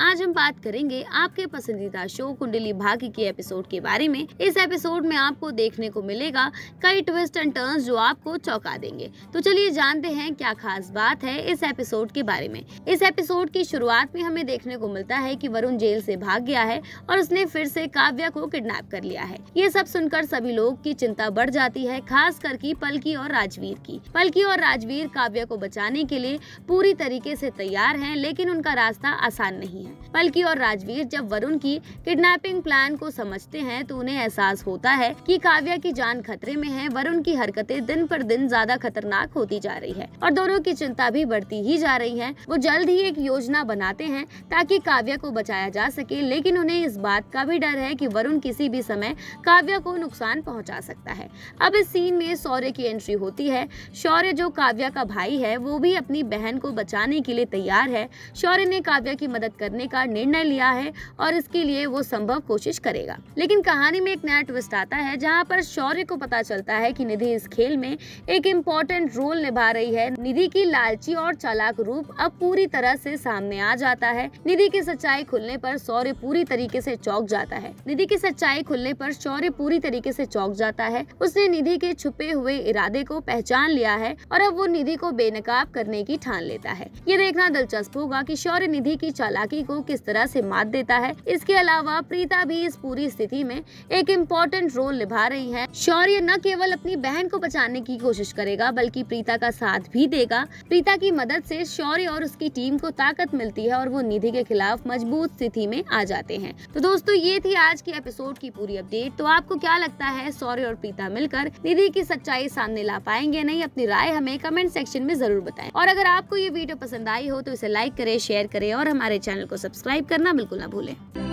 आज हम बात करेंगे आपके पसंदीदा शो कुंडली भाग्य के एपिसोड के बारे में इस एपिसोड में आपको देखने को मिलेगा कई ट्विस्ट एंड टर्न जो आपको चौंका देंगे तो चलिए जानते हैं क्या खास बात है इस एपिसोड के बारे में इस एपिसोड की शुरुआत में हमें देखने को मिलता है कि वरुण जेल से भाग गया है और उसने फिर से काव्या को किडनेप कर लिया है ये सब सुनकर सभी लोग की चिंता बढ़ जाती है खास कर की पलकी और राजवीर की पलकी और राजवीर काव्या को बचाने के लिए पूरी तरीके से तैयार है लेकिन उनका रास्ता आसान नहीं नहीं है पलकी और राजवीर जब वरुण की किडनैपिंग प्लान को समझते हैं तो उन्हें एहसास होता है कि काव्या की जान खतरे में है वरुण की हरकतें दिन पर दिन ज्यादा खतरनाक होती जा रही है और दोनों की चिंता भी बढ़ती ही जा रही है वो जल्द ही एक योजना बनाते हैं ताकि काव्या को बचाया जा सके लेकिन उन्हें इस बात का भी डर है कि वरुण किसी भी समय काव्या को नुकसान पहुँचा सकता है अब इस सीन में सौर्य की एंट्री होती है शौर्य जो काव्या का भाई है वो भी अपनी बहन को बचाने के लिए तैयार है शौर्य ने काव्या की मदद कर करने का निर्णय लिया है और इसके लिए वो संभव कोशिश करेगा लेकिन कहानी में एक नया ट्विस्ट आता है जहाँ पर शौर्य को पता चलता है की निधि इस खेल में एक इम्पोर्टेंट रोल निभा रही है निधि की लालची और चालाक रूप अब पूरी तरह से सामने आ जाता है निधि की सच्चाई खुलने पर शौर्य पूरी तरीके से चौक जाता है निधि की सच्चाई खुलने पर शौर्य पूरी तरीके से चौक जाता है उसने निधि के छुपे हुए इरादे को पहचान लिया है और अब वो निधि को बेनकाब करने की ठान लेता है ये देखना दिलचस्प होगा कि शौर्य निधि की चालाकी स्थिति को किस तरह से मात देता है इसके अलावा प्रीता भी इस पूरी स्थिति में एक इम्पोर्टेंट रोल निभा रही है शौर्य न केवल अपनी बहन को बचाने की कोशिश करेगा बल्कि प्रीता का साथ भी देगा प्रीता की मदद से शौर्य और उसकी टीम को ताकत मिलती है और वो निधि के खिलाफ मजबूत स्थिति में आ जाते हैं तो दोस्तों ये थी आज की एपिसोड की पूरी अपडेट तो आपको क्या लगता है शौर्य और प्रीता मिलकर निधि की सच्चाई सामने ला पाएंगे नहीं अपनी राय हमें कमेंट सेक्शन में जरूर बताएं और अगर आपको ये वीडियो पसंद आई हो तो इसे लाइक करे शेयर करे और हमारे चैनल को सब्सक्राइब करना बिल्कुल ना भूलें